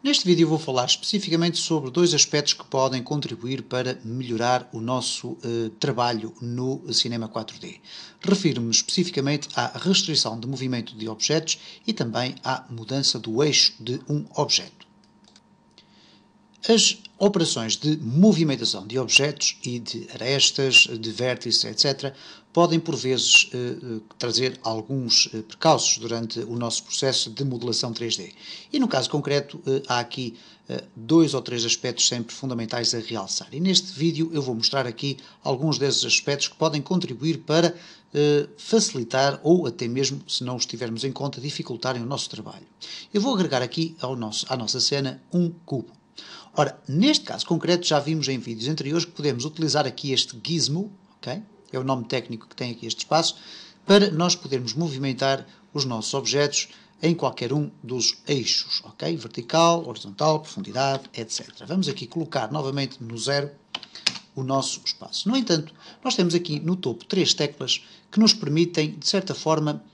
Neste vídeo vou falar especificamente sobre dois aspectos que podem contribuir para melhorar o nosso eh, trabalho no cinema 4D. Refiro-me especificamente à restrição de movimento de objetos e também à mudança do eixo de um objeto. As operações de movimentação de objetos e de arestas, de vértices, etc., podem, por vezes, eh, eh, trazer alguns eh, precalços durante o nosso processo de modelação 3D. E no caso concreto, há aqui dois ou três aspectos sempre fundamentais a realçar. E neste vídeo eu vou mostrar aqui alguns desses aspectos que podem contribuir para facilitar ou até mesmo, se não os tivermos em conta, dificultarem o nosso trabalho. Eu vou agregar aqui ao nosso, à nossa cena um cubo. Ora, neste caso concreto já vimos em vídeos anteriores que podemos utilizar aqui este gizmo, ok? é o nome técnico que tem aqui este espaço, para nós podermos movimentar os nossos objetos em qualquer um dos eixos, ok? Vertical, horizontal, profundidade, etc. Vamos aqui colocar novamente no zero o nosso espaço. No entanto, nós temos aqui no topo três teclas que nos permitem, de certa forma,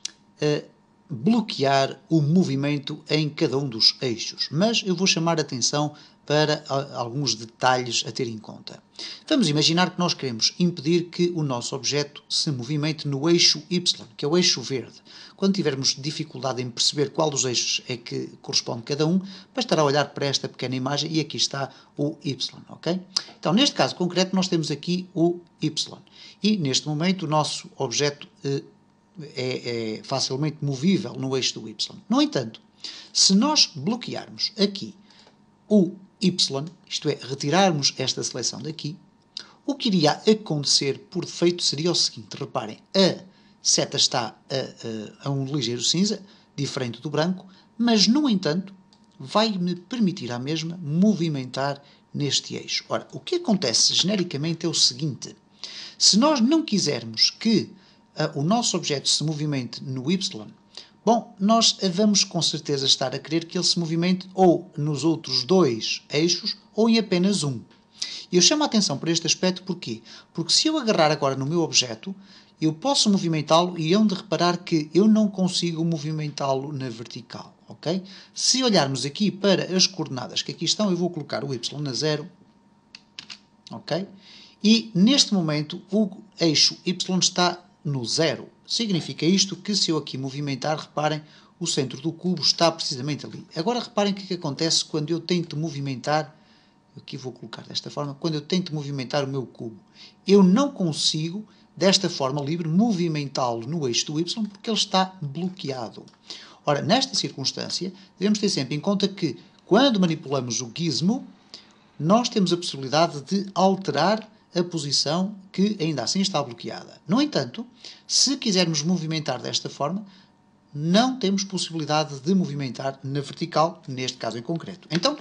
eh, bloquear o movimento em cada um dos eixos, mas eu vou chamar a atenção para alguns detalhes a ter em conta. Vamos imaginar que nós queremos impedir que o nosso objeto se movimente no eixo Y, que é o eixo verde. Quando tivermos dificuldade em perceber qual dos eixos é que corresponde cada um, bastará olhar para esta pequena imagem e aqui está o Y, ok? Então, neste caso concreto, nós temos aqui o Y. E, neste momento, o nosso objeto eh, é, é facilmente movível no eixo do y. No entanto, se nós bloquearmos aqui o y, isto é, retirarmos esta seleção daqui, o que iria acontecer por defeito seria o seguinte: reparem, a seta está a, a, a um ligeiro cinza, diferente do branco, mas no entanto vai-me permitir à mesma movimentar neste eixo. Ora, o que acontece genericamente é o seguinte: se nós não quisermos que o nosso objeto se movimente no y, bom, nós vamos com certeza estar a querer que ele se movimente ou nos outros dois eixos ou em apenas um. E eu chamo a atenção para este aspecto porquê? Porque se eu agarrar agora no meu objeto, eu posso movimentá-lo e hão de reparar que eu não consigo movimentá-lo na vertical, ok? Se olharmos aqui para as coordenadas que aqui estão, eu vou colocar o y na zero, ok? E neste momento o eixo y está no zero. Significa isto que se eu aqui movimentar, reparem, o centro do cubo está precisamente ali. Agora reparem o que, é que acontece quando eu tento movimentar, aqui vou colocar desta forma, quando eu tento movimentar o meu cubo. Eu não consigo, desta forma livre, movimentá-lo no eixo do y porque ele está bloqueado. Ora, nesta circunstância, devemos ter sempre em conta que, quando manipulamos o gizmo, nós temos a possibilidade de alterar a posição que ainda assim está bloqueada. No entanto, se quisermos movimentar desta forma, não temos possibilidade de movimentar na vertical, neste caso em concreto. Então,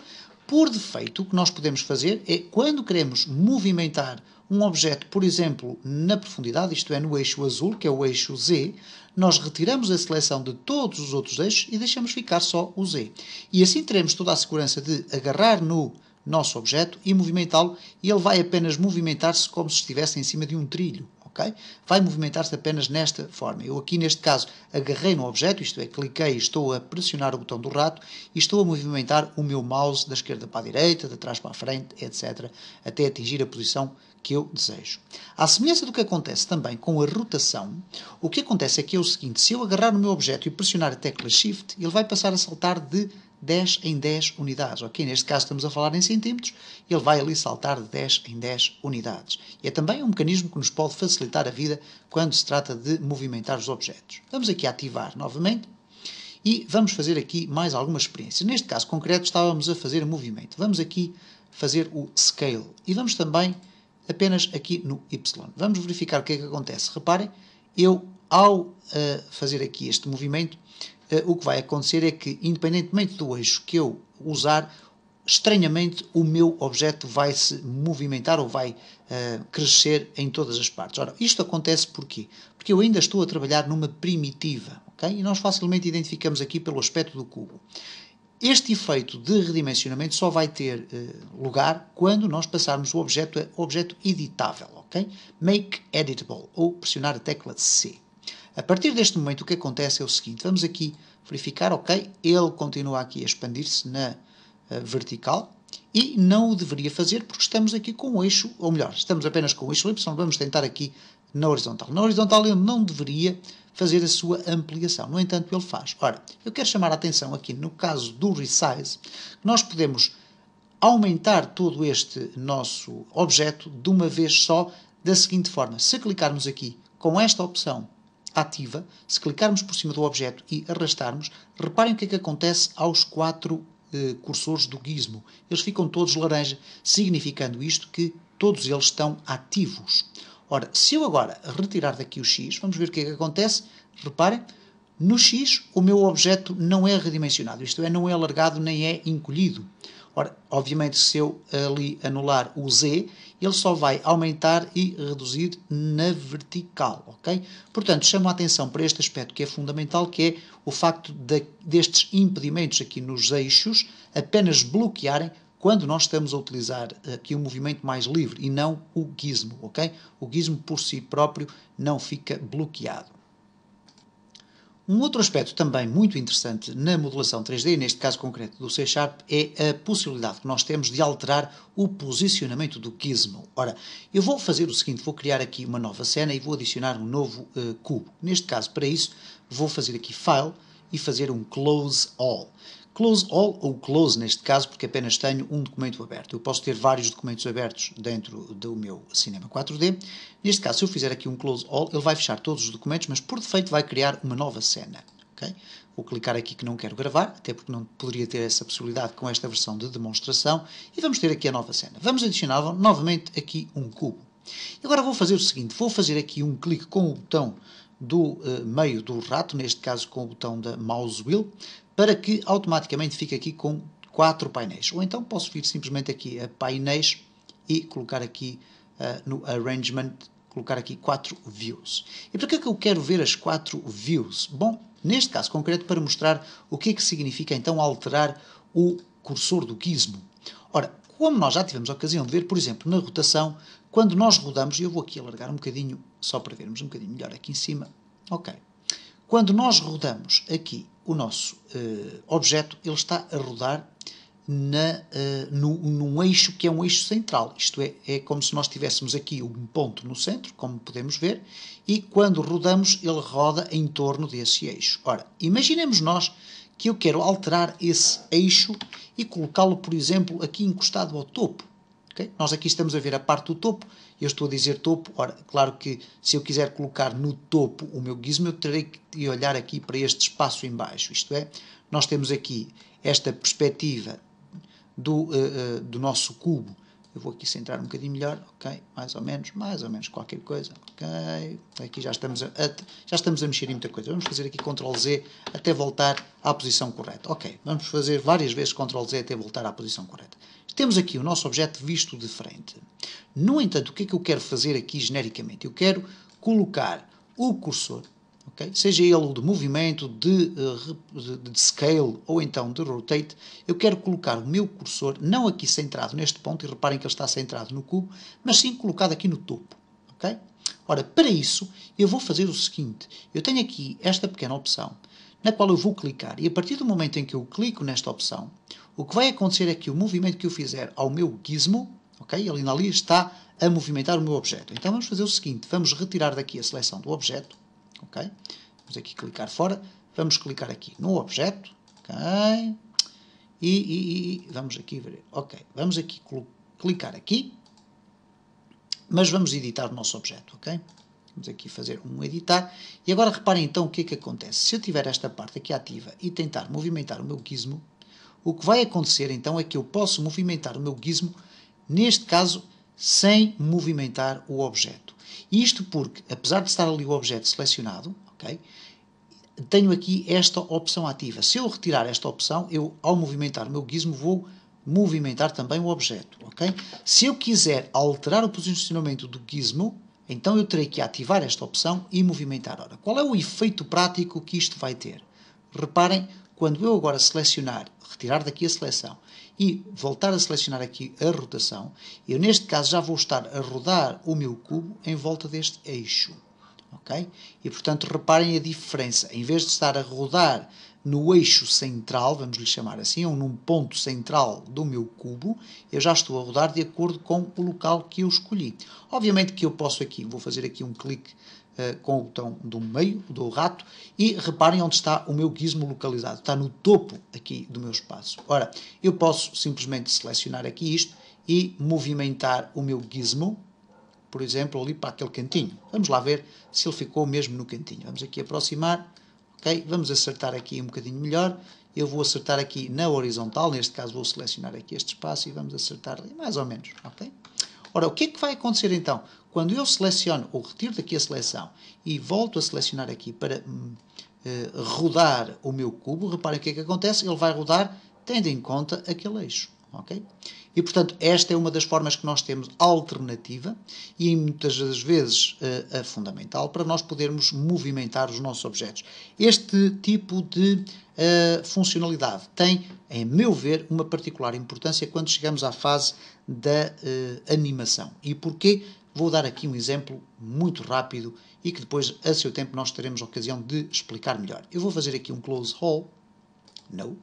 por defeito, o que nós podemos fazer é, quando queremos movimentar um objeto, por exemplo, na profundidade, isto é, no eixo azul, que é o eixo Z, nós retiramos a seleção de todos os outros eixos e deixamos ficar só o Z. E assim teremos toda a segurança de agarrar no nosso objeto e movimentá-lo, e ele vai apenas movimentar-se como se estivesse em cima de um trilho, ok? Vai movimentar-se apenas nesta forma. Eu aqui, neste caso, agarrei no objeto, isto é, cliquei e estou a pressionar o botão do rato e estou a movimentar o meu mouse da esquerda para a direita, de trás para a frente, etc., até atingir a posição que eu desejo. À semelhança do que acontece também com a rotação, o que acontece é que é o seguinte, se eu agarrar no meu objeto e pressionar a tecla Shift, ele vai passar a saltar de 10 em 10 unidades. Ok, neste caso estamos a falar em centímetros, ele vai ali saltar de 10 em 10 unidades. E é também um mecanismo que nos pode facilitar a vida quando se trata de movimentar os objetos. Vamos aqui ativar novamente e vamos fazer aqui mais alguma experiência. Neste caso concreto estávamos a fazer movimento. Vamos aqui fazer o scale e vamos também apenas aqui no Y. Vamos verificar o que é que acontece. Reparem, eu ao uh, fazer aqui este movimento, eh, o que vai acontecer é que, independentemente do eixo que eu usar, estranhamente o meu objeto vai se movimentar ou vai uh, crescer em todas as partes. Ora, isto acontece porquê? Porque eu ainda estou a trabalhar numa primitiva, ok? E nós facilmente identificamos aqui pelo aspecto do cubo. Este efeito de redimensionamento só vai ter uh, lugar quando nós passarmos o objeto a objeto editável, ok? Make editable, ou pressionar a tecla C. A partir deste momento, o que acontece é o seguinte: vamos aqui verificar, ok, ele continua aqui a expandir-se na uh, vertical e não o deveria fazer porque estamos aqui com o eixo, ou melhor, estamos apenas com o eixo Y, vamos tentar aqui na horizontal. Na horizontal ele não deveria fazer a sua ampliação, no entanto ele faz. Ora, eu quero chamar a atenção aqui no caso do resize, nós podemos aumentar todo este nosso objeto de uma vez só da seguinte forma. Se clicarmos aqui com esta opção ativa, se clicarmos por cima do objeto e arrastarmos, reparem o que é que acontece aos quatro eh, cursores do gizmo. Eles ficam todos laranja, significando isto que todos eles estão ativos. Ora, se eu agora retirar daqui o X, vamos ver o que é que acontece. Reparem, no X o meu objeto não é redimensionado, isto é, não é alargado nem é encolhido. Ora, obviamente, se eu ali anular o Z, ele só vai aumentar e reduzir na vertical, ok? Portanto, chamo a atenção para este aspecto que é fundamental, que é o facto de, destes impedimentos aqui nos eixos apenas bloquearem quando nós estamos a utilizar aqui o um movimento mais livre e não o gizmo, ok? O gizmo por si próprio não fica bloqueado. Um outro aspecto também muito interessante na modulação 3D, neste caso concreto do C Sharp, é a possibilidade que nós temos de alterar o posicionamento do gizmo. Ora, eu vou fazer o seguinte, vou criar aqui uma nova cena e vou adicionar um novo uh, cubo. Neste caso, para isso, vou fazer aqui File e fazer um Close All. Close all ou close neste caso, porque apenas tenho um documento aberto. Eu posso ter vários documentos abertos dentro do meu Cinema 4D. Neste caso, se eu fizer aqui um close all, ele vai fechar todos os documentos, mas por defeito vai criar uma nova cena. Okay? Vou clicar aqui que não quero gravar, até porque não poderia ter essa possibilidade com esta versão de demonstração. E vamos ter aqui a nova cena. Vamos adicionar novamente aqui um cubo. Agora vou fazer o seguinte, vou fazer aqui um clique com o botão do eh, meio do rato, neste caso com o botão da mouse wheel, para que automaticamente fique aqui com quatro painéis. Ou então posso vir simplesmente aqui a painéis e colocar aqui uh, no arrangement, colocar aqui quatro views. E para que é que eu quero ver as quatro views? Bom, neste caso concreto para mostrar o que é que significa então alterar o cursor do gizmo. Ora, como nós já tivemos a ocasião de ver, por exemplo, na rotação, quando nós rodamos, e eu vou aqui alargar um bocadinho, só para vermos um bocadinho melhor aqui em cima, ok. Quando nós rodamos aqui o nosso uh, objeto, ele está a rodar na, uh, no, num eixo que é um eixo central, isto é, é como se nós tivéssemos aqui um ponto no centro, como podemos ver, e quando rodamos ele roda em torno desse eixo. Ora, imaginemos nós que eu quero alterar esse eixo e colocá-lo, por exemplo, aqui encostado ao topo. Okay? Nós aqui estamos a ver a parte do topo, eu estou a dizer topo, ora, claro que se eu quiser colocar no topo o meu gizmo, eu terei que olhar aqui para este espaço embaixo, isto é, nós temos aqui esta perspectiva do, uh, uh, do nosso cubo eu vou aqui centrar um bocadinho melhor, ok, mais ou menos, mais ou menos qualquer coisa, ok. Aqui já estamos a, a já estamos a mexer em muita coisa. Vamos fazer aqui Ctrl Z até voltar à posição correta. Ok, vamos fazer várias vezes Ctrl Z até voltar à posição correta. Temos aqui o nosso objeto visto de frente. No entanto, o que é que eu quero fazer aqui genericamente? Eu quero colocar o cursor Okay? Seja ele de movimento, de, eh, de, de scale ou então de rotate, eu quero colocar o meu cursor não aqui centrado neste ponto, e reparem que ele está centrado no cubo, mas sim colocado aqui no topo. Okay? Ora, para isso, eu vou fazer o seguinte: eu tenho aqui esta pequena opção, na qual eu vou clicar, e a partir do momento em que eu clico nesta opção, o que vai acontecer é que o movimento que eu fizer ao meu gizmo, ok? Ele ainda ali está a movimentar o meu objeto. Então vamos fazer o seguinte: vamos retirar daqui a seleção do objeto ok? Vamos aqui clicar fora, vamos clicar aqui no objeto, ok? E, e, e vamos aqui ver, ok, vamos aqui clicar aqui, mas vamos editar o nosso objeto, ok? Vamos aqui fazer um editar. E agora reparem então o que é que acontece. Se eu tiver esta parte aqui ativa e tentar movimentar o meu gizmo, o que vai acontecer então é que eu posso movimentar o meu gizmo, neste caso, sem movimentar o objeto. Isto porque, apesar de estar ali o objeto selecionado, Tenho aqui esta opção ativa. Se eu retirar esta opção, eu, ao movimentar o meu gizmo, vou movimentar também o objeto, Se eu quiser alterar o posicionamento do gizmo, então eu terei que ativar esta opção e movimentar. Ora, qual é o efeito prático que isto vai ter? Reparem, quando eu agora selecionar, retirar daqui a seleção e voltar a selecionar aqui a rotação, eu neste caso já vou estar a rodar o meu cubo em volta deste eixo. Okay? E portanto reparem a diferença, em vez de estar a rodar no eixo central, vamos lhe chamar assim, ou num ponto central do meu cubo, eu já estou a rodar de acordo com o local que eu escolhi. Obviamente que eu posso aqui, vou fazer aqui um clique com o botão do meio, do rato, e reparem onde está o meu gizmo localizado. Está no topo aqui do meu espaço. Ora, eu posso simplesmente selecionar aqui isto e movimentar o meu gizmo, por exemplo, ali para aquele cantinho. Vamos lá ver se ele ficou mesmo no cantinho. Vamos aqui aproximar, ok? Vamos acertar aqui um bocadinho melhor. Eu vou acertar aqui na horizontal, neste caso vou selecionar aqui este espaço e vamos acertar ali, mais ou menos, ok? Ora, o que é que vai acontecer então? Quando eu seleciono ou retiro daqui a seleção e volto a selecionar aqui para hum, eh, rodar o meu cubo, reparem o que é que acontece, ele vai rodar tendo em conta aquele eixo. Okay? E, portanto, esta é uma das formas que nós temos alternativa e muitas das vezes é, fundamental para nós podermos movimentar os nossos objetos. Este tipo de eh, funcionalidade tem, em meu ver, uma particular importância quando chegamos à fase da animação. E porquê? Vou dar aqui um exemplo muito rápido e que depois, a seu tempo, nós teremos a ocasião de explicar melhor. Eu vou fazer aqui um close hall, no,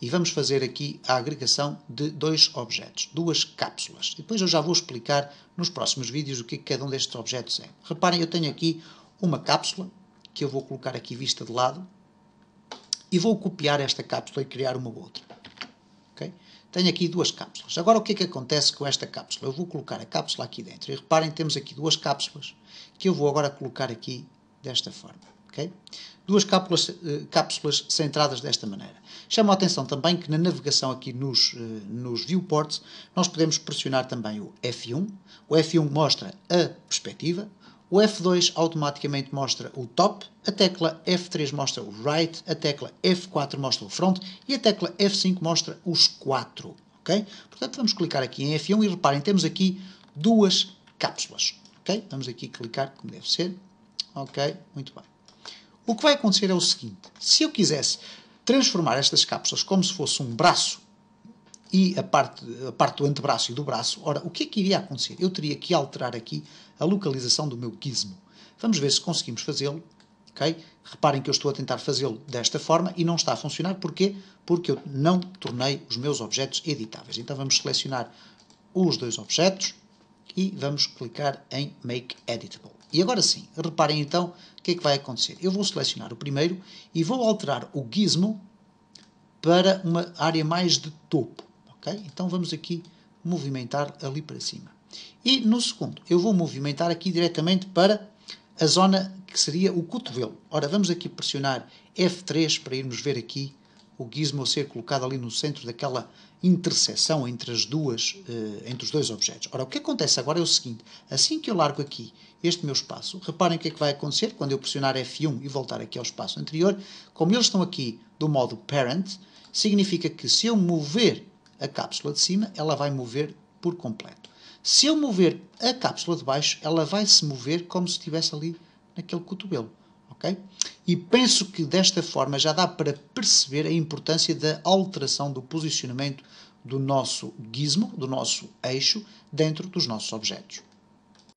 e vamos fazer aqui a agregação de dois objetos, duas cápsulas. E depois eu já vou explicar nos próximos vídeos o que é cada um destes objetos é. Reparem, eu tenho aqui uma cápsula, que eu vou colocar aqui vista de lado, e vou copiar esta cápsula e criar uma outra. Okay? tenho aqui duas cápsulas. Agora, o que é que acontece com esta cápsula? Eu vou colocar a cápsula aqui dentro. E reparem, temos aqui duas cápsulas que eu vou agora colocar aqui desta forma. Okay? Duas cápsulas, eh, cápsulas centradas desta maneira. Chamo a atenção também que na navegação aqui nos, eh, nos viewports, nós podemos pressionar também o F1. O F1 mostra a perspectiva, o F2 automaticamente mostra o top, a tecla F3 mostra o right, a tecla F4 mostra o front e a tecla F5 mostra os 4. Okay? Portanto, vamos clicar aqui em F1 e reparem, temos aqui duas cápsulas. Okay? Vamos aqui clicar como deve ser. Ok, muito bem. O que vai acontecer é o seguinte: se eu quisesse transformar estas cápsulas como se fosse um braço e a parte, a parte do antebraço e do braço, ora, o que é que iria acontecer? Eu teria que alterar aqui a localização do meu gizmo. Vamos ver se conseguimos fazê-lo, Reparem que eu estou a tentar fazê-lo desta forma e não está a funcionar, porquê? Porque eu não tornei os meus objetos editáveis. Então vamos selecionar os dois objetos e vamos clicar em Make Editable. E agora sim, reparem então o que é que vai acontecer. Eu vou selecionar o primeiro e vou alterar o gizmo para uma área mais de topo. Okay? Então vamos aqui movimentar ali para cima. E no segundo, eu vou movimentar aqui diretamente para a zona que seria o cotovelo. Ora, vamos aqui pressionar F3 para irmos ver aqui o gizmo ser colocado ali no centro daquela interseção entre, as duas, eh, entre os dois objetos. Ora, o que acontece agora é o seguinte, assim que eu largo aqui este meu espaço, reparem o que é que vai acontecer quando eu pressionar F1 e voltar aqui ao espaço anterior, como eles estão aqui do modo parent, significa que se eu mover a cápsula de cima, ela vai mover por completo. Se eu mover a cápsula de baixo, ela vai se mover como se estivesse ali naquele cotovelo. Okay? E penso que desta forma já dá para perceber a importância da alteração do posicionamento do nosso gizmo, do nosso eixo, dentro dos nossos objetos.